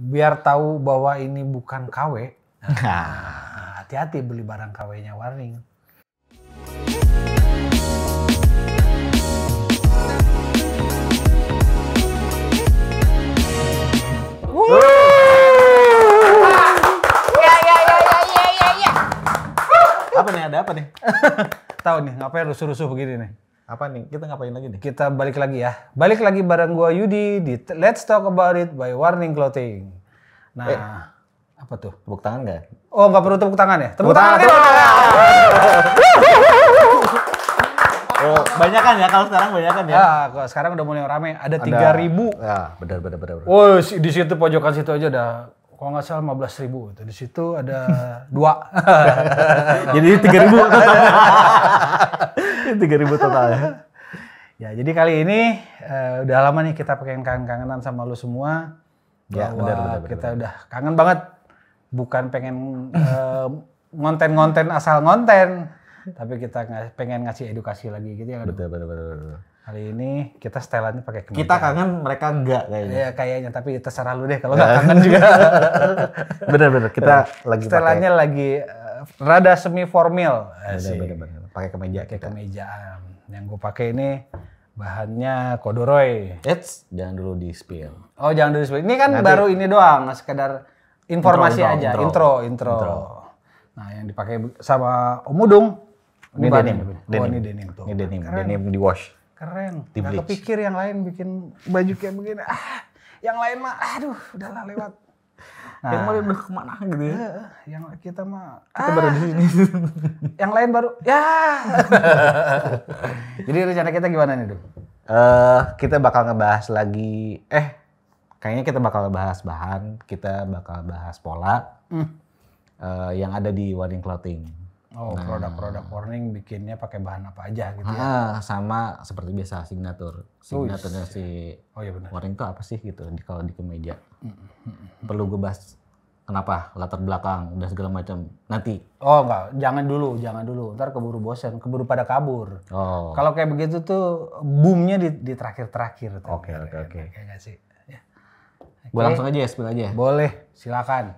biar tahu bahwa ini bukan KW. hati nah. ah, hati-hati beli barang KW-nya warning. apa nih ada apa nih tahu nih ngapain rusuh-rusuh begini nih apa nih kita ngapain lagi nih kita balik lagi ya balik lagi bareng gua Yudi di Let's Talk About It by Warning Clothing nah eh, apa tuh tepuk tangan ga oh nggak perlu tepuk tangan ya tepuk, tangan, kan? Oh, banyak kan ya kalau sekarang banyak kan ya? Ah, sekarang udah mulai rame. Ada tiga ribu. Ya, benar benar benar. Oh, di situ pojokan situ aja udah kalau nggak salah lima belas ribu itu di situ ada dua jadi tiga ribu 3000 total ya. Ya, jadi kali ini uh, udah lama nih kita pengen kangen-kangenan sama lu semua. Ya, bahwa benar, benar, kita udah kangen banget. Bukan pengen eh, ngonten-ngonten uh, asal ngonten, tapi kita pengen ngasih edukasi lagi gitu ya. Kan? Betul, betul, betul, Kali ini kita setelannya pakai kemeja. Kita kangen, mereka enggak kayaknya. Ya, kayaknya, tapi terserah lu deh kalau enggak ya. kangen juga. Benar-benar. kita lagi setelannya pakai. lagi uh, rada semi formal. benar, benar pakai kemeja kayak Kemejaan. Yang gue pakai ini bahannya kodoroy. Eits, jangan dulu di spill. Oh, jangan dulu di spill. Ini kan Nanti, baru ini doang, sekedar informasi intro, aja, intro intro, intro. intro. Nah, yang dipakai sama Om Udung. Ini, denim. denim. Oh, ini denim tuh. Ini denim, Keren. denim di wash. Keren. Di pikir kepikir yang lain bikin baju kayak begini. Ah, yang lain mah aduh udahlah lewat. Nah, yang mau udah kemana gitu ya. Yang kita mah kita ah. baru di sini. yang lain baru ya. Jadi rencana kita gimana nih, Dok? Uh, kita bakal ngebahas lagi eh kayaknya kita bakal bahas bahan, kita bakal bahas pola. Hmm. Uh, yang ada di Warning Clothing. Oh, nah. produk-produk warning bikinnya pakai bahan apa aja gitu ya? ah, ya? sama seperti biasa signatur. Oh, iya. Signaturnya si oh, iya benar. warning itu apa sih gitu di, kalau di kemeja. Mm, mm, mm, Perlu gue bahas kenapa latar belakang dan segala macam nanti. Oh enggak, jangan dulu, jangan dulu. Ntar keburu bosen, keburu pada kabur. Oh. Kalau kayak begitu tuh boomnya di, di terakhir-terakhir. Oke oke oke. Kayak sih. Ya. Okay. Gue langsung aja ya, spill aja. Ya? Boleh, silakan.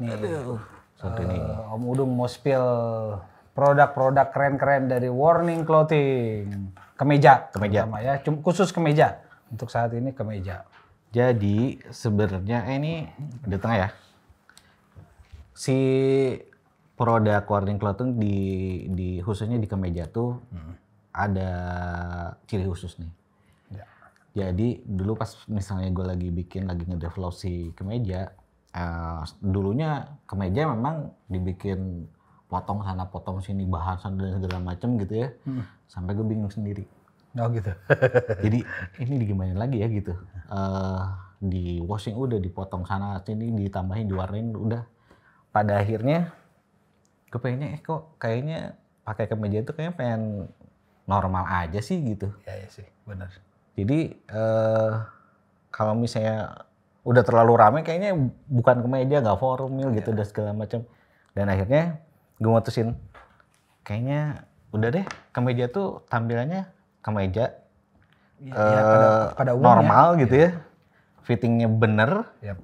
Nih. Aduh uh, Om Udung mau spill produk-produk keren-keren dari Warning Clothing. Kemeja. Kemeja. Terutama ya, Cuma, khusus kemeja. Untuk saat ini kemeja. Jadi sebenarnya eh, ini di tengah ya. Si produk Warning Clothing di, di khususnya di kemeja tuh hmm. ada ciri khusus nih. Ya. Jadi dulu pas misalnya gue lagi bikin, lagi ngedevelop si kemeja, uh, dulunya kemeja memang dibikin potong sana potong sini bahasan dan segala macam gitu ya hmm. sampai gue bingung sendiri oh gitu jadi ini digimana lagi ya gitu uh, di washing udah dipotong sana sini ditambahin diwarnain udah pada akhirnya gue pengennya eh kok kayaknya pakai kemeja itu kayaknya pengen normal aja sih gitu ya, ya sih benar jadi uh, kalau misalnya udah terlalu rame kayaknya bukan ke meja nggak formal gitu yeah. dan segala macam dan akhirnya gue mutusin kayaknya udah deh ke meja tuh tampilannya ke meja yeah, uh, iya, pada, eh, pada umum normal ya. gitu ya, ya. fittingnya bener yep.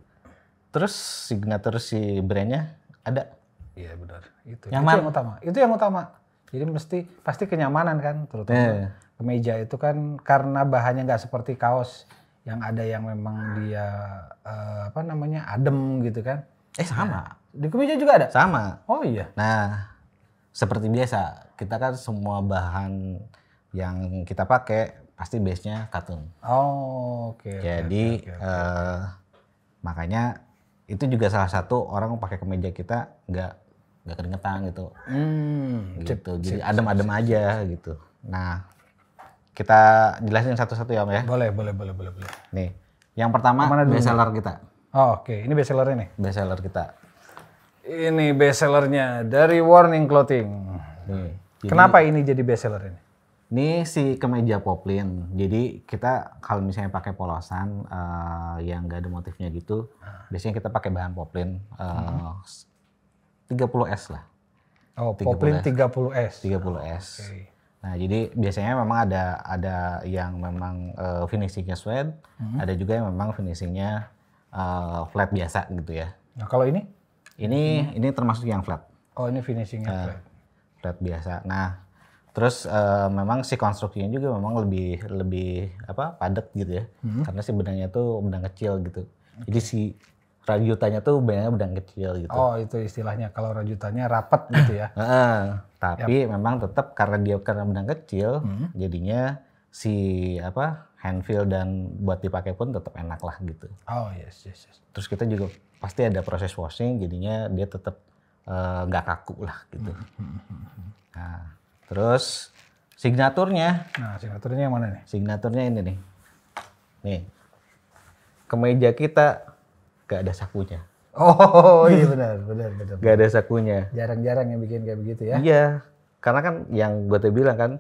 terus signature si brandnya ada iya benar itu Nyaman. itu yang utama itu yang utama jadi mesti pasti kenyamanan kan terutama yeah. Iya. meja itu kan karena bahannya nggak seperti kaos yang ada yang memang dia uh, apa namanya adem gitu kan eh sama nah, di kemeja juga ada sama oh iya nah seperti biasa kita kan semua bahan yang kita pakai pasti base nya katun oh oke okay, jadi okay, okay, okay. Uh, eh, makanya itu juga salah satu orang pakai kemeja kita nggak nggak keringetan gitu hmm, gitu cip, jadi adem-adem aja cip. gitu nah kita jelasin satu-satu ya Om ya. Boleh, boleh, boleh, boleh, boleh. Nih. Yang pertama best seller kita. Oh, oke. Okay. Ini seller ini. Best seller kita. Ini best sellernya dari Warning Clothing. Nih. Jadi, Kenapa ini jadi best seller ini? Ini si kemeja poplin. Jadi kita kalau misalnya pakai polosan uh, yang gak ada motifnya gitu, biasanya kita pakai bahan poplin uh, hmm. 30S lah. Oh, 30 poplin 30S. 30S. Oh, okay. Nah, jadi biasanya memang ada ada yang memang uh, finishingnya suede hmm ada juga yang memang finishingnya uh, flat biasa gitu ya. Nah, kalau ini? Ini hmm. ini termasuk yang flat. Oh, ini finishingnya uh, flat. Flat biasa. Nah, terus uh, memang si konstruksinya juga memang lebih lebih apa padat gitu ya, hmm karena si benangnya tuh benang kecil gitu. Okay. Jadi si rajutannya tuh benangnya benang kecil gitu. Oh, itu istilahnya kalau rajutannya rapat gitu ya. Tapi yep. memang tetap karena dia karena benang kecil, hmm. jadinya si apa hand feel dan buat dipakai pun tetap enak lah gitu. Oh yes yes yes. Terus kita juga pasti ada proses washing, jadinya dia tetap eh, nggak uh, kaku lah gitu. Hmm, hmm, hmm, hmm. Nah, terus signaturnya. Nah signaturnya yang mana nih? Signaturnya ini nih. Nih kemeja kita gak ada sakunya. Oh iya benar, benar, benar. Gak ada sakunya. Jarang-jarang yang bikin kayak begitu ya? Iya, karena kan yang gue tadi bilang kan,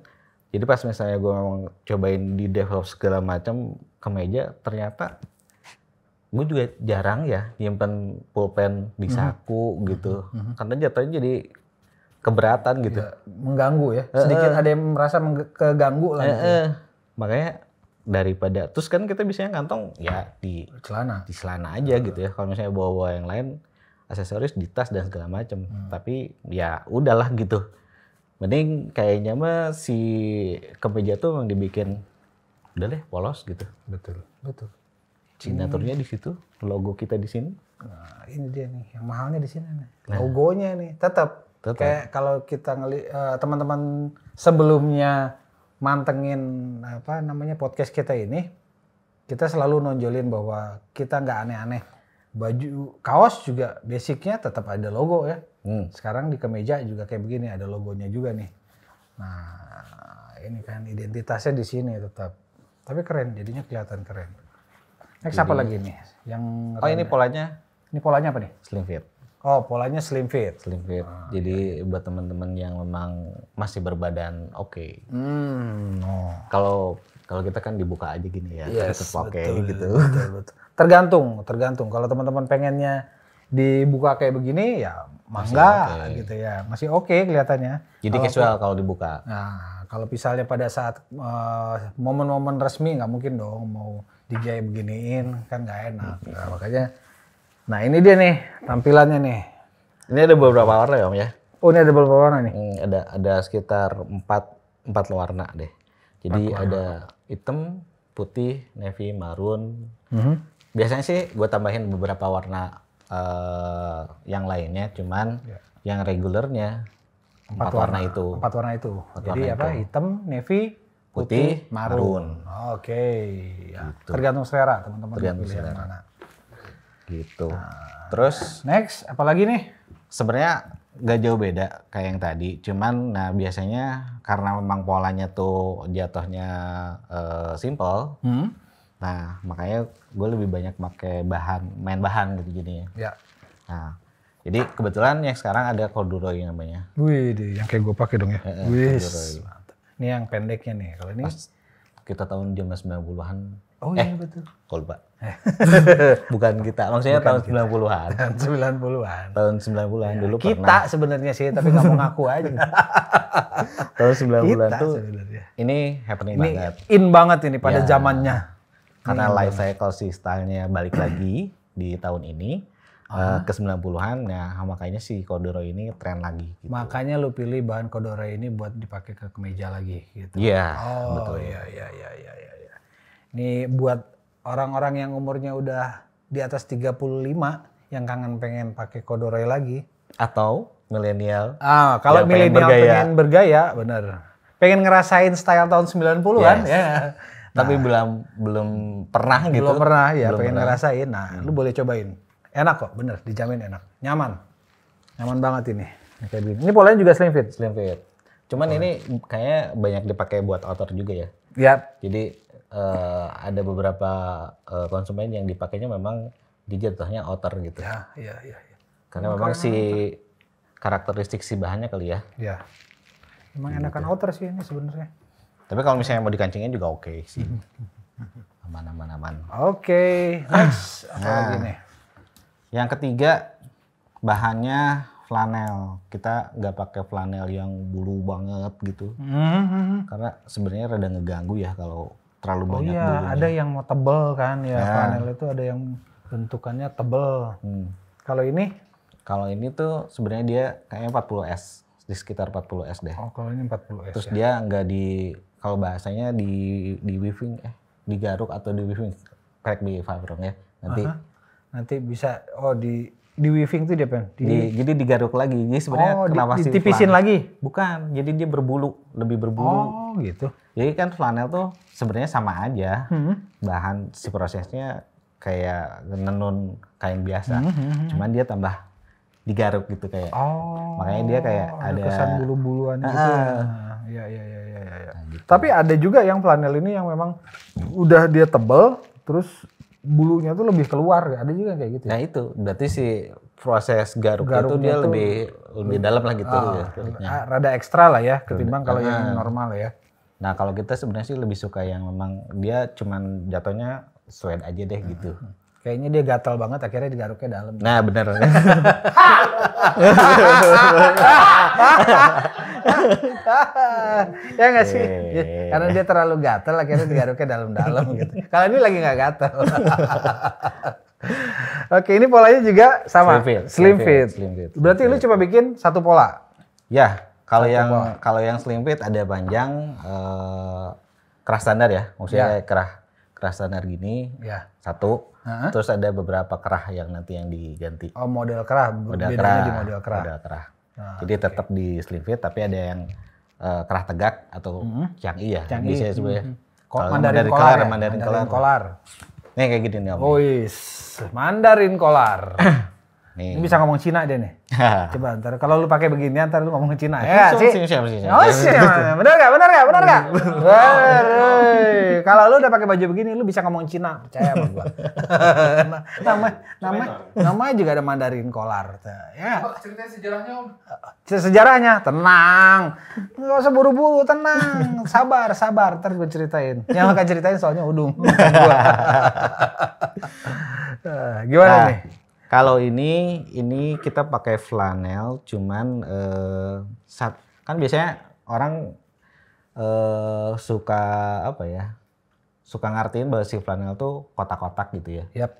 jadi pas misalnya gue memang cobain di develop segala macam ke meja ternyata gue juga jarang ya nyimpen pulpen di mhm. saku mm -hmm. gitu, mm -hmm. karena jatuhnya jadi keberatan gitu. Ya, mengganggu ya, sedikit uh, ada yang merasa keganggu lah. Uh, gitu. uh, makanya daripada terus kan kita biasanya kantong ya di celana di celana aja hmm. gitu ya kalau misalnya bawa bawa yang lain aksesoris di tas dan segala macam hmm. tapi ya udahlah gitu mending kayaknya mah si kemeja tuh yang dibikin udah deh polos gitu betul betul signaturnya di situ logo kita di sini nah, ini dia nih yang mahalnya di sini nih nah. logonya nih tetap Tetap. Kayak kalau kita ngeli uh, teman-teman sebelumnya mantengin apa namanya podcast kita ini, kita selalu nonjolin bahwa kita nggak aneh-aneh. Baju kaos juga basicnya tetap ada logo ya. Hmm. Sekarang di kemeja juga kayak begini ada logonya juga nih. Nah ini kan identitasnya di sini tetap. Tapi keren, jadinya kelihatan keren. Next Jadi, apa lagi nih? Yang oh ini polanya? Ini polanya apa nih? Slim fit. Oh, polanya slim fit. Slim fit. Ah, Jadi iya. buat teman-teman yang memang masih berbadan oke. Okay. Hmm. Oh. Kalau kalau kita kan dibuka aja gini ya, yes, tetap pakai gitu. Betul, betul. Tergantung, tergantung. Kalau teman-teman pengennya dibuka kayak begini ya mangga okay. gitu ya. Masih oke okay kelihatannya. Jadi kalo, casual kalau dibuka. Nah, kalau misalnya pada saat eh, momen-momen uh, momen -momen resmi nggak mungkin dong mau dijahit beginiin kan nggak enak. Nah, makanya Nah ini dia nih tampilannya nih. Ini ada beberapa warna ya Om ya? Oh ini ada beberapa warna nih? Hmm, ada ada sekitar empat empat warna deh. Jadi warna. ada hitam, putih, navy, maroon. Mm -hmm. Biasanya sih gue tambahin beberapa warna uh, yang lainnya, cuman yeah. yang regulernya empat, warna, warna itu. Empat warna itu. Empat Jadi warna apa? Itu. Hitam, navy, putih, putih marun. Oke. Okay. Ya. Gitu. Tergantung selera teman-teman. Tergantung selera. Mana gitu. Nah. Terus next apalagi nih? Sebenarnya nggak jauh beda kayak yang tadi, cuman nah biasanya karena memang polanya tuh jatuhnya uh, simple. Hmm. Nah, makanya gue lebih banyak pakai bahan, main bahan gitu gini Ya. Nah, jadi kebetulan yang sekarang ada corduroy namanya. Wih, deh, yang kayak gue pakai dong ya. E -e, Wih. Ini yang pendeknya nih. Kalau ini Pas kita tahun zaman 90-an Oh eh, iya betul. Pak, eh. Bukan kita, maksudnya Bukan tahun 90-an. Tahun 90-an. Tahun 90-an ya, dulu kita sebenarnya sih, tapi kamu ngaku aja. tahun 90-an tuh sebenernya. ini happening ini banget. In banget ini pada ya, zamannya. Karena hmm. life cycle sih stylenya balik lagi di tahun ini. Uh, ke 90-an ya makanya si Kodoro ini tren lagi gitu. Makanya lu pilih bahan Kodoro ini buat dipakai ke kemeja lagi gitu. Iya. Yeah, oh betul. iya iya iya iya iya. Ini buat orang-orang yang umurnya udah di atas 35 yang kangen pengen pakai kodorai lagi atau milenial. Ah, kalau milenial pengen pengen bergaya bener. Pengen ngerasain style tahun 90-an yes. ya. Nah, Tapi belum belum pernah gitu. Belum pernah ya, belum pengen pernah. ngerasain. Nah, hmm. lu boleh cobain. Enak kok, bener, dijamin enak. Nyaman. Nyaman banget ini. Ini polanya juga slim fit, slim fit. Cuman oh. ini kayaknya banyak dipakai buat outdoor juga ya. Iya. Yep. Jadi uh, ada beberapa uh, konsumen yang dipakainya memang dijatuhnya outer gitu. Ya, ya, ya. ya. Karena memang, si karakteristik si bahannya kali ya. Ya. Memang gitu. enakan outer sih ini sebenarnya. Tapi kalau misalnya mau dikancingin juga oke okay sih. aman aman aman. Oke, okay, next apa nah, lagi nih? Yang ketiga bahannya flanel. Kita nggak pakai flanel yang bulu banget gitu. Mm -hmm. Karena sebenarnya rada ngeganggu ya kalau terlalu oh banyak. iya, dulunya. ada yang mau tebel kan ya, ya. panel itu ada yang bentukannya tebel. Hmm. Kalau ini? Kalau ini tuh sebenarnya dia kayaknya 40S, di sekitar 40S deh. Oh, kalau ini 40S. Terus ya. dia nggak di kalau bahasanya di di weaving eh digaruk atau di weaving crack di fabron ya. Nanti -huh. nanti bisa oh di di weaving tuh dia pen. Di, di, jadi digaruk lagi. Jadi sebenarnya oh, kenapa di, sih? flanel? lagi? Bukan. Jadi dia berbulu, lebih berbulu. Oh gitu. Jadi kan flanel tuh sebenarnya sama aja. Hmm. Bahan si prosesnya kayak nenun kain biasa. Hmm, hmm, hmm. Cuman dia tambah digaruk gitu kayak. Oh. Makanya dia kayak ada, ada kesan bulu-buluan uh, gitu. Ya ya ya ya ya. Nah, gitu. Tapi ada juga yang flanel ini yang memang udah dia tebel terus bulunya tuh lebih keluar ada juga kayak gitu ya? nah itu berarti si proses garuk, garuk itu dia itu, lebih lebih dalam lah gitu oh, ya, ah, rada ekstra lah ya ketimbang kalau yang nah. normal ya nah kalau kita sebenarnya sih lebih suka yang memang dia cuman jatuhnya sweat aja deh gitu hmm kayaknya dia gatel banget akhirnya digaruknya dalam nah benar ya nggak sih karena dia terlalu gatel akhirnya digaruknya dalam-dalam gitu kalau ini lagi nggak gatel. Oke, ini polanya juga sama. Slim fit. Slim fit. Slim fit. Berarti slim fit. lu cuma bikin satu pola. Ya, kalau yang kalau yang slim fit ada panjang eh, keras standar ya. Maksudnya yeah. kerah keras standar gini. Ya. Satu Terus ada beberapa kerah yang nanti yang diganti. Oh, model kerah. Model kerah. di model kerah. Model kerah. Ah, Jadi okay. tetap di slim fit tapi ada yang uh, kerah tegak atau mm -hmm. Yang ya. Bisa Mm -hmm. Mandarin, Mandarin kolar, kolar ya? Mandarin, kolar. kolar. Nih kayak gini nih Om. Wis, Mandarin kolar. Nih. Ini bisa ngomong Cina deh nih. Coba ntar kalau lu pakai begini ntar lu ngomong Cina. Iya, ya sih. Sing, sing, oh sih. Benar enggak? Benar enggak? Benar enggak? Eh. Kalau lu udah pakai baju begini lu bisa ngomong Cina, percaya sama gua. nama nama nama juga ada Mandarin kolar. Ya. Ceritanya sejarahnya, Om. Sejarahnya tenang. Enggak usah buru-buru, tenang. Sabar, sabar, ntar gua ceritain. Yang akan ceritain soalnya udung. Eh, gimana nah, nih? Kalau ini ini kita pakai flanel, cuman eh, saat, kan biasanya orang eh, suka apa ya? Suka ngartiin bahwa si flanel tuh kotak-kotak gitu ya. Yap.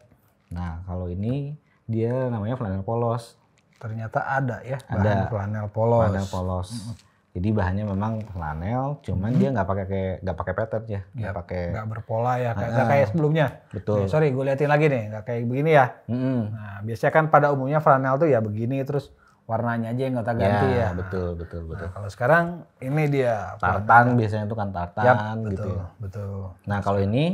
Nah kalau ini dia namanya flanel polos. Ternyata ada ya bahan ada. flanel polos. Flanel polos. Mm -hmm. Jadi bahannya memang flanel, cuman hmm. dia nggak pakai kayak nggak pakai pattern ya, nggak ya, pakai nggak berpola ya, nggak uh, kayak sebelumnya. Betul. Ya, sorry, gue liatin lagi nih, nggak kayak begini ya. Hmm. Nah, biasanya kan pada umumnya flanel tuh ya begini terus warnanya aja yang nggak ganti ya, ya. Betul, betul, nah, betul. Nah, kalau sekarang ini dia tartan biasanya itu kan tartan Yap, gitu ya. betul, gitu. Betul. Nah, kalau ini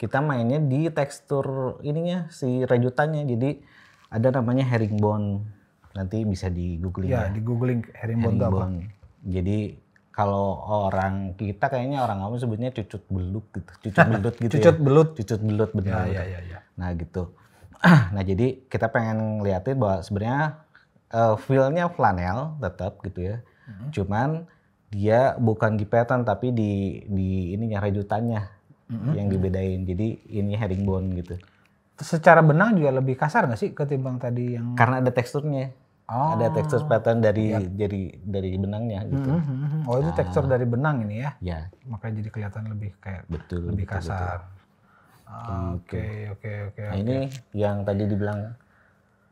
kita mainnya di tekstur ininya si rajutannya, Jadi ada namanya herringbone. Nanti bisa di googling ya. ya. di googling herringbone, herringbone. apa? Jadi kalau orang kita kayaknya orang awam sebutnya cucut belut gitu, cucut belut gitu. cucut ya. belut, cucut belut benar. Ya, ya, ya, ya. Nah gitu. nah jadi kita pengen ngeliatin bahwa sebenarnya uh, eh, feel flanel tetap gitu ya. Hmm. Cuman dia bukan gipetan tapi di di ini rajutannya hmm. yang dibedain. Jadi ini herringbone gitu. Secara benang juga lebih kasar nggak sih ketimbang tadi yang karena ada teksturnya. Oh. Ada ah. tekstur pattern dari ya. jadi dari benangnya hmm, gitu. Mm -hmm. Oh itu tekstur ah. dari benang ini ya? Ya. Makanya jadi kelihatan lebih kayak betul, lebih betul, kasar. Gitu. Oke oke oke. Nah, ini yang tadi dibilang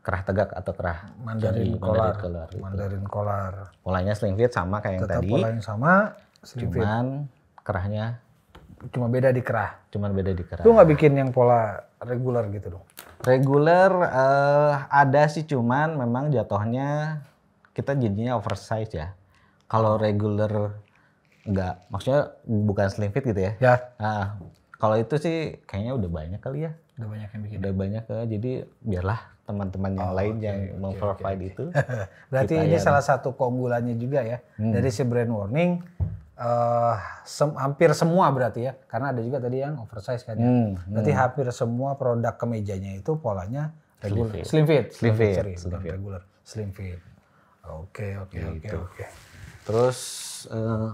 kerah tegak atau kerah Mandarin kolar. Mandarin kolar. Polanya sling fit sama kayak yang tadi. Polanya sama. Sling cuman kerahnya cuma beda di kerah. Cuma beda di kerah. Tuh nggak bikin yang pola reguler gitu dong? Reguler uh, ada sih cuman memang jatuhnya kita jadinya oversize ya. Kalau reguler enggak, maksudnya bukan slim fit gitu ya. Ya. Nah, kalau itu sih kayaknya udah banyak kali ya. Udah banyak yang bikin. Udah banyak ya. Jadi biarlah teman-teman yang oh, lain okay, yang okay, memprovide okay, itu. Berarti ini salah satu keunggulannya juga ya hmm. dari si brand warning uh, sem hampir semua berarti ya karena ada juga tadi yang oversize kan ya. Hmm, berarti hmm. hampir semua produk kemejanya itu polanya regular slim fit, slim fit, slim fit, fit. regular, slim fit. Oke, oke, oke, gitu. oke. Terus uh,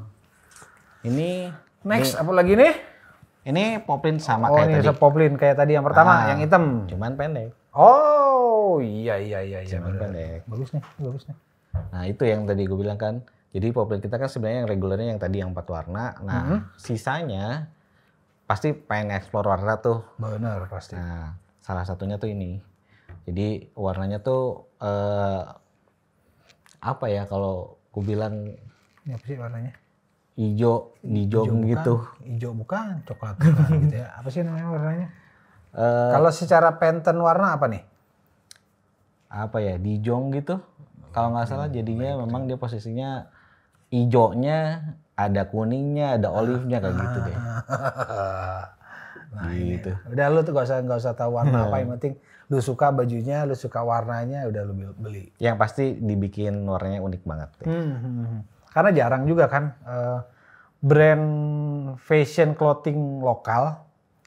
ini next ini, apa lagi nih? Ini poplin sama oh, kayak ini tadi. Oh, poplin kayak tadi yang pertama, ah, yang hitam. Cuman pendek. Oh, iya iya iya iya. Cuman bener. pendek. Bagus nih, bagus nih. Nah, itu yang tadi gue bilang kan jadi populer kita kan sebenarnya yang regulernya yang tadi yang empat warna. Nah, mm -hmm. sisanya pasti pengen eksplor warna tuh. Benar pasti. Nah, salah satunya tuh ini. Jadi warnanya tuh eh, apa ya kalau ku bilang ini apa sih warnanya? Ijo, hijau gitu. Hijau ijo bukan, coklat bukan gitu ya. Apa sih namanya warnanya? Uh, kalau secara pattern warna apa nih? Apa ya, dijong gitu. Kalau nggak salah hmm, jadinya memang dia posisinya ijonya, ada kuningnya, ada olive-nya kayak gitu deh. Nah, gitu. Ini. Udah lu tuh gak usah gak usah tahu warna hmm. apa yang penting lu suka bajunya, lu suka warnanya, udah lu beli. Yang pasti dibikin warnanya unik banget. deh. Hmm. hmm, hmm. Karena jarang juga kan uh, brand fashion clothing lokal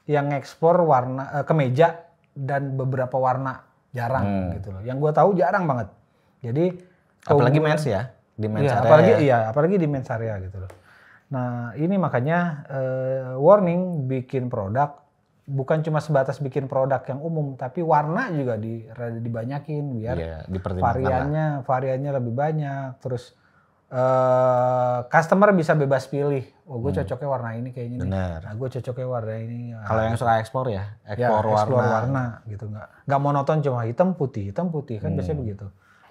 yang ekspor warna uh, kemeja dan beberapa warna jarang hmm. gitu loh. Yang gue tahu jarang banget. Jadi apalagi mens ya di mensarea. Ya, apalagi ya. iya, apalagi di area gitu loh. Nah, ini makanya eh, warning bikin produk bukan cuma sebatas bikin produk yang umum, tapi warna juga di dibanyakin biar ya, variannya lah. variannya lebih banyak. Terus Uh, customer bisa bebas pilih. Oh, gue hmm. cocoknya warna ini kayaknya Bener. nih. Nah, gue cocoknya warna ini. Kalau yang suka ekspor ya, ya ekspor ya, warna. warna gitu nggak nggak monoton cuma hitam putih hitam putih kan hmm. biasanya begitu.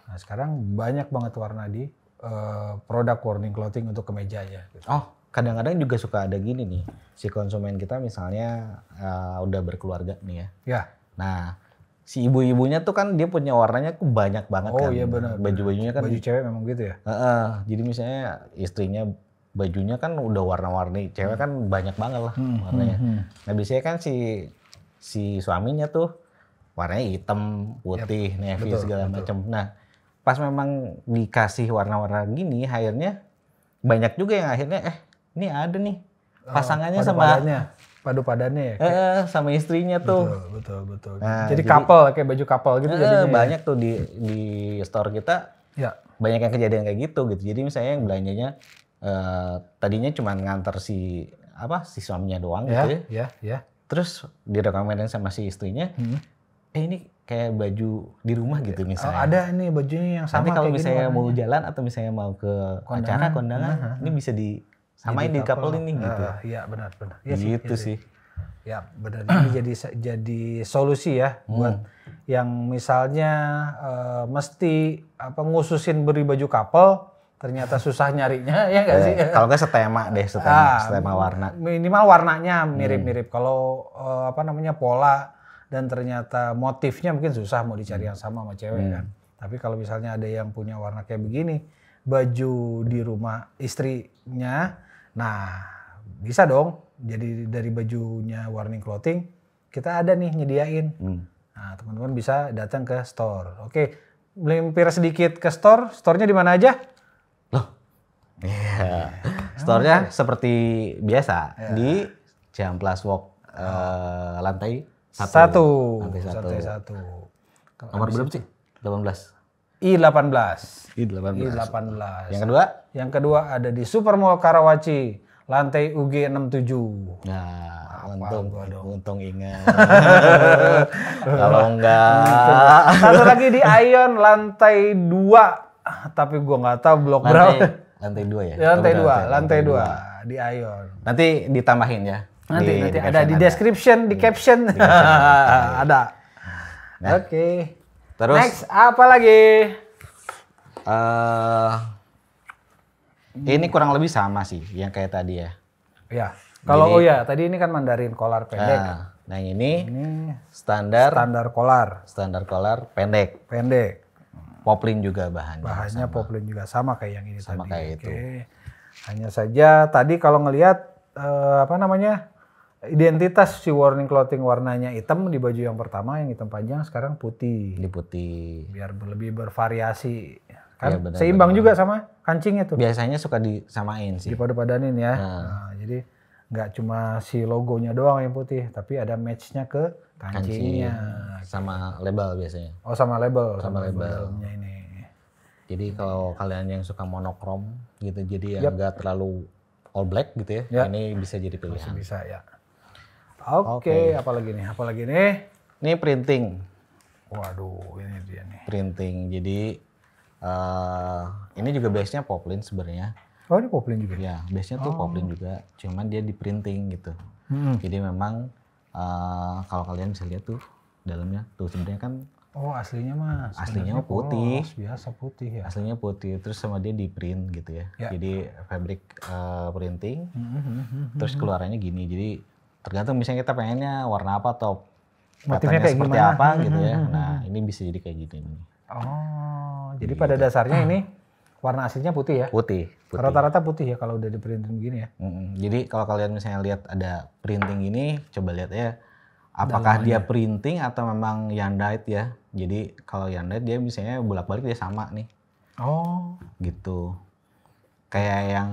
Nah sekarang banyak banget warna di Eh, produk warning clothing untuk kemejanya. Gitu. Oh, kadang-kadang juga suka ada gini nih, si konsumen kita misalnya uh, udah berkeluarga nih ya. Ya. Nah, si ibu-ibunya tuh kan dia punya warnanya banyak banget oh, kan. Oh iya benar. Baju-bajunya kan. Baju cewek memang gitu ya. Uh, uh, jadi misalnya istrinya bajunya kan udah warna-warni, cewek hmm. kan banyak banget lah hmm, warnanya. Hmm, hmm, Nah biasanya kan si si suaminya tuh warnanya hitam, putih, yep, navy segala macam. Nah pas memang dikasih warna-warna gini akhirnya banyak juga yang akhirnya eh ini ada nih oh, pasangannya oh, padu sama padu padannya ya eh, sama istrinya tuh betul betul betul nah, jadi, jadi couple kayak baju couple gitu eh, banyak tuh di di store kita ya banyak yang kejadian kayak gitu gitu jadi misalnya yang belanjanya eh, tadinya cuma ngantar si apa si suaminya doang ya, gitu ya ya ya terus direkomendasikan sama si istrinya hmm. eh ini kayak baju di rumah gitu oh, misalnya. Oh, ada nih bajunya yang sama. Tapi kalau misalnya mau warnanya. jalan atau misalnya mau ke kondangan, acara kondangan, nah, ini bisa di samain di couple ini gitu. Ah, iya uh, benar benar. Ya, gitu iya sih. sih. Ya benar. Ini jadi jadi solusi ya hmm. buat yang misalnya uh, mesti apa ngususin beri baju couple ternyata susah nyarinya ya enggak eh, sih? Kalau enggak setema deh, setema, ah, setema warna. Minimal warnanya hmm. mirip-mirip. Hmm. Kalau uh, apa namanya pola dan ternyata motifnya mungkin susah mau dicari yang sama sama cewek hmm. kan. Tapi kalau misalnya ada yang punya warna kayak begini, baju di rumah istrinya, nah bisa dong. Jadi dari bajunya warning clothing, kita ada nih nyediain. Hmm. Nah, teman-teman bisa datang ke store. Oke, melimpir sedikit ke store. Store-nya di mana aja? Loh. yeah. Iya. Yeah. Store-nya seperti biasa yeah. di Plus Walk uh, lantai satu. Satu. Lantai satu. Lantai satu. Nomor berapa sih? 18. I18. I18. I18. Yang kedua? Yang kedua ada di Supermall Karawaci, lantai UG 67. Nah, Apa untung untung ingat. Kalau enggak. Satu lagi di Ion lantai 2, tapi gua nggak tahu blok lantai, berapa. Lantai 2 ya? Lantai 2, lantai 2 di Ion. Nanti ditambahin ya. Nanti, di, nanti ada di description, ada. di caption. Di ada. Nah, Oke. Okay. Terus next apa lagi? Uh, ini kurang lebih sama sih yang kayak tadi ya. Ya. Kalau oh ya, tadi ini kan Mandarin kolar pendek. Nah, nah ini, ini standar standar kolar. Standar kolar pendek. Pendek. Poplin juga bahannya. Bahannya sama. poplin juga sama kayak yang ini sama tadi. kayak okay. itu. Hanya saja tadi kalau ngelihat Uh, apa namanya? identitas si warning clothing warnanya hitam di baju yang pertama yang hitam panjang sekarang putih di putih biar lebih bervariasi kan ya, benar, seimbang benar. juga sama kancingnya tuh biasanya suka disamain sih dipadu-padanin ya nah. Nah, jadi nggak cuma si logonya doang yang putih tapi ada matchnya ke kancingnya Kancing. sama label biasanya oh sama label sama, sama label. labelnya ini jadi kalau kalian yang suka monokrom gitu jadi yang yep. terlalu all black gitu ya, yep. Ya. ini bisa jadi pilihan Masih bisa ya Oke, okay. okay. apalagi nih? Apalagi nih? Ini printing. Waduh, ini dia nih. Printing. Jadi uh, ini juga base-nya Poplin sebenarnya. Oh, ini Poplin juga. Ya, base-nya oh. tuh Poplin juga. Cuman dia di printing gitu. Hmm. Jadi memang uh, kalau kalian bisa lihat tuh dalamnya tuh sebenarnya kan Oh aslinya mah aslinya putih polos, biasa putih ya aslinya putih terus sama dia di print gitu ya, ya. jadi fabric uh, printing hmm, -hmm. terus mm-hmm. keluarannya gini jadi tergantung misalnya kita pengennya warna apa atau motifnya kayak seperti gimana? apa hmm, gitu hmm, ya. Hmm, nah, ini bisa jadi kayak gini. Gitu, oh, jadi gitu. pada dasarnya ini warna aslinya putih ya? Putih. Rata-rata putih. putih ya kalau udah di printing begini ya. Jadi kalau kalian misalnya lihat ada printing ini, coba lihat ya apakah Dalamnya. dia printing atau memang yang dyed ya. Jadi kalau yang dyed dia misalnya bolak-balik dia sama nih. Oh. Gitu. Kayak yang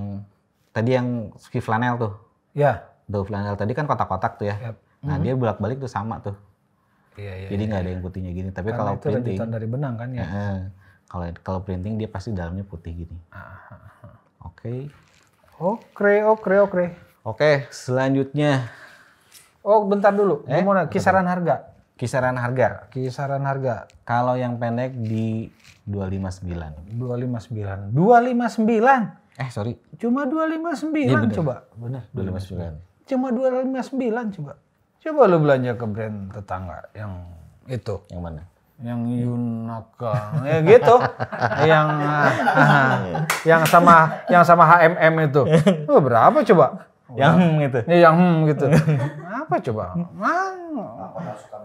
tadi yang ski flanel tuh. Ya daun flanel tadi kan kotak-kotak tuh ya. Yep. Nah, hmm dia bolak-balik tuh sama tuh. Iya, iya, Jadi iya, nggak iya, iya. ada yang putihnya gini. Tapi Karena kalau itu printing dari benang kan ya. Eh, kalau kalau printing dia pasti dalamnya putih gini. Ah, ah, ah. Oke. Oke, oke, oke. Oke, selanjutnya. Oh, bentar dulu. Eh, Gimana kisaran harga? Kisaran harga. Kisaran harga. Kalau yang pendek di 259. 259. 259. Eh, sorry. Cuma 259 ya, bener. coba. Benar, 259. 259. Cuma dua sembilan coba. Coba lu belanja ke brand tetangga yang itu. Yang mana? Yang Yunaka. ya gitu. yang uh, yang sama yang sama HMM itu. Oh, berapa coba? Yang Udah. gitu. Ya, yang hmm, gitu. apa coba? Mang. Apa suka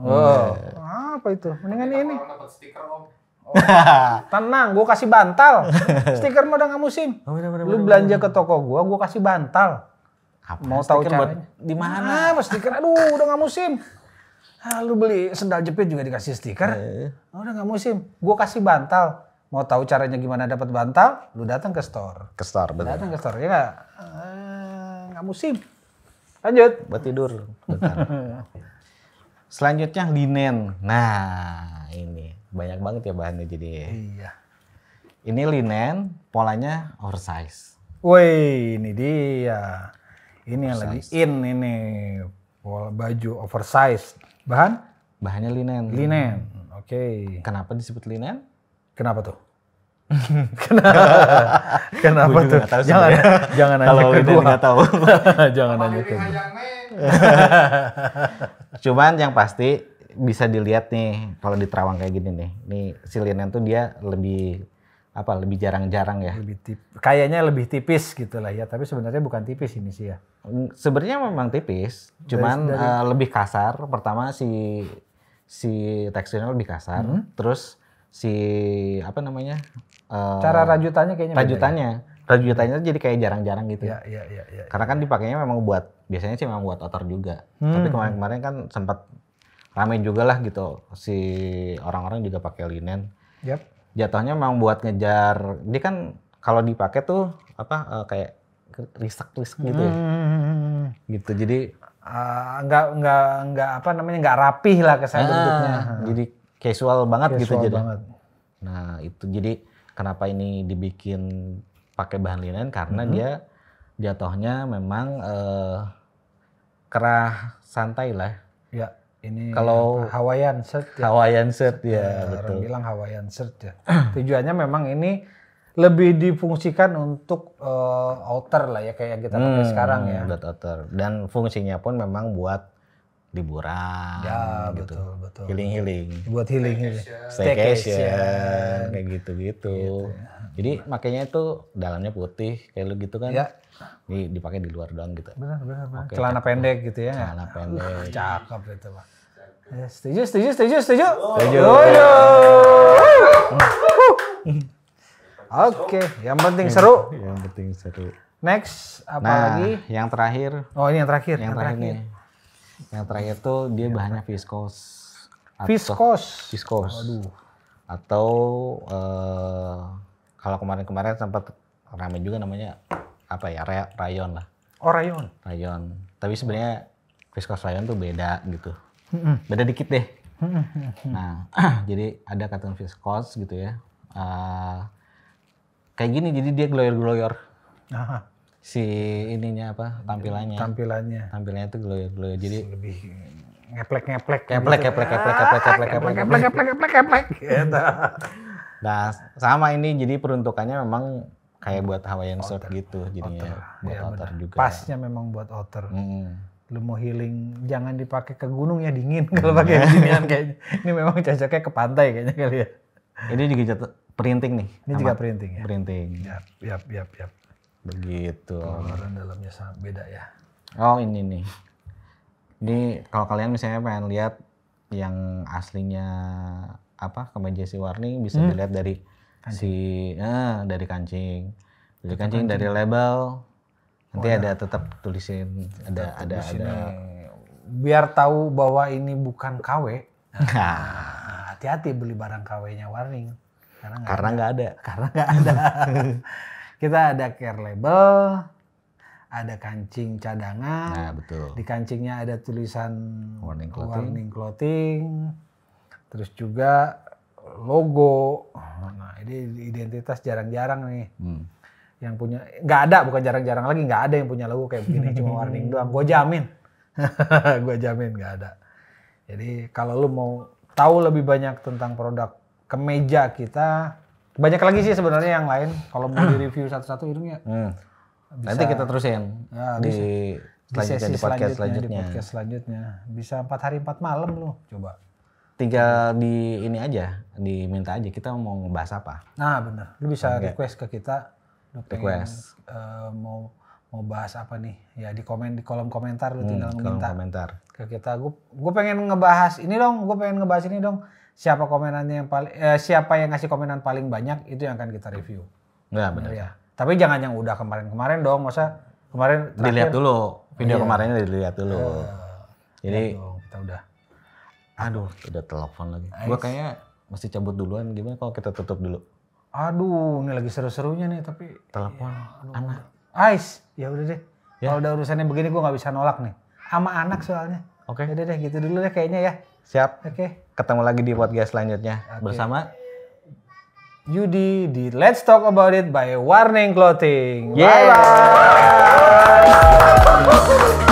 Oh, apa itu? Mendingan ini. Oh, tenang, gue kasih bantal. Stiker mah udah nggak musim. Oh, lu belanja ke toko gue, gue kasih bantal. Apa Mau tahu caranya? Di mana? Ah, stiker. Aduh, udah nggak musim. Ah, lu beli sendal jepit juga dikasih stiker. Eh. Oh, udah nggak musim. Gue kasih bantal. Mau tahu caranya gimana dapat bantal? Lu datang ke store. Ke store, benar. Datang ke store, ya nggak? Eh, nggak musim. Lanjut. Buat tidur. Selanjutnya linen. Nah, ini banyak banget ya bahannya jadi. Iya. Ini linen, polanya oversize. Woi, ini dia ini yang lagi in ini baju oversize. Bahan? Bahannya linen. Linen. Oke. Okay. Kenapa disebut linen? Kenapa tuh? kenapa? tuh? Tahu jangan jangan nanya ke gua. Enggak tahu. jangan nanya ke Cuman yang pasti bisa dilihat nih kalau di Terawang kayak gini nih. Nih si tuh dia lebih apa lebih jarang-jarang ya? Lebih tip, kayaknya lebih tipis gitu lah ya, tapi sebenarnya bukan tipis ini sih ya. Sebenarnya memang tipis, cuman dari, Uh, lebih kasar. Pertama si si teksturnya lebih kasar, hmm. terus si apa namanya? Uh, Cara rajutannya kayaknya rajutannya. ya? Rajutannya ya. jadi kayak jarang-jarang gitu. Ya, ya, ya, ya, Karena kan dipakainya memang buat biasanya sih memang buat otor juga. Hmm. Tapi kemarin-kemarin kan sempat ramai juga lah gitu si orang-orang juga pakai linen. Yep jatuhnya memang buat ngejar dia kan kalau dipakai tuh apa uh, kayak risak risak gitu ya. Hmm. gitu jadi uh, nggak nggak nggak apa namanya nggak rapih lah kesan nah, bentuknya jadi casual banget gitu casual gitu jadi banget. nah itu jadi kenapa ini dibikin pakai bahan linen karena hmm. dia jatuhnya memang uh, kerah santai lah ya ini kalau Hawaiian shirt ya. Hawaiian shirt ya, ya betul. bilang Hawaiian shirt ya. Tujuannya memang ini lebih difungsikan untuk uh, outer lah ya kayak yang kita pakai hmm, sekarang ya. Buat outer dan fungsinya pun memang buat liburan ya, gitu. Betul, betul. Healing healing. Buat healing healing. Staycation, Staycation. kayak gitu-gitu. Gitu, ya. Jadi makanya itu dalamnya putih kayak lu gitu kan. Ya. Ini dipakai di luar doang gitu. Benar, benar, benar. Okay, Celana pendek gitu ya. Celana pendek. Uh, cakep itu, Pak. Ya, setuju, setuju, setuju, setuju. Setuju. Oke, okay. yang penting seru. Yang penting seru. Next, apa nah, lagi? Yang terakhir. Oh, ini yang terakhir. Yang, yang terakhir, terakhir. Nih. Yang terakhir tuh dia bahannya viskos. Viskos. Viskos. Aduh. Atau uh, kalau kemarin-kemarin sempat ramai juga namanya apa ya rayon lah. Oh rayon. Rayon. Tapi sebenarnya Fiskos rayon tuh beda gitu. Beda dikit deh. Nah jadi ada katakan Fiskos gitu ya. Uh, kayak gini jadi dia gloyor-gloyor. Si ininya apa tampilannya? Tampilannya. Tampilannya tuh gloyor-gloyor. Jadi lebih ngeplek ngeplek ngeplek ngeplek ngeplek ngeplek ngeplek ngeplek ngeplek ngeplek ngeplek ngeplek Nah, sama ini jadi peruntukannya memang kayak buat Hawaiian shirt gitu jadinya outer. buat ya, outer juga. Pasnya memang buat outer. Hmm. Lu mau healing jangan dipakai ke gunung ya dingin kalau pakai dingin iya. kayaknya. Ini memang cocoknya ke pantai kayaknya kali ya. Ini juga jatuh, printing nih. Ini juga printing ya. Printing. Yap, yap, yap, yap. Begitu. Pengeluaran dalamnya sangat beda ya. Oh, ini nih. Ini kalau kalian misalnya pengen lihat yang aslinya apa emergency warning bisa hmm. dilihat dari si nah, dari kancing dari kancing, kancing dari label nanti oh, ada ya. tetap tulisin ada tetap ada ada biar tahu bahwa ini bukan KW nah. nah, hati-hati beli barang KW-nya warning karena karena nggak ada. ada karena nggak ada kita ada care label ada kancing cadangan nah betul di kancingnya ada tulisan warning clothing, warning clothing terus juga logo nah ini identitas jarang-jarang nih hmm. yang punya nggak ada bukan jarang-jarang lagi nggak ada yang punya logo kayak begini cuma warning doang gue jamin gue jamin nggak ada jadi kalau lu mau tahu lebih banyak tentang produk kemeja kita banyak lagi sih sebenarnya yang lain kalau mau di review satu-satu itu ya hmm. bisa, nanti kita terusin ya, di, bisa. di, di podcast selanjutnya, selanjutnya di podcast selanjutnya bisa empat hari empat malam loh coba tinggal di ini aja diminta aja kita mau ngebahas apa nah benar lu bisa okay. request ke kita lu request uh, mau mau bahas apa nih ya di komen di kolom komentar lu hmm, tinggal hmm, minta komentar ke kita gue gue pengen ngebahas ini dong gue pengen ngebahas ini dong siapa komenannya yang paling eh, siapa yang ngasih komenan paling banyak itu yang akan kita review ya nah, benar ya tapi jangan yang udah kemarin-kemarin dong masa kemarin terakhir, dilihat dulu video iya. kemarinnya dilihat dulu uh, jadi ya kita udah Aduh. Udah telepon lagi. Gue kayaknya mesti cabut duluan. Gimana kalau kita tutup dulu? Aduh, ini lagi seru-serunya nih tapi telepon ya, anak. Ais, ya udah deh. Ya. Kalau udah urusannya begini gue nggak bisa nolak nih. Sama anak soalnya. Oke. Okay. Udah deh, gitu dulu deh kayaknya ya. Siap. Oke. Okay. Ketemu lagi di podcast selanjutnya okay. bersama Yudi di Let's Talk About It by Warning Clothing. Yeah. Bye. -bye.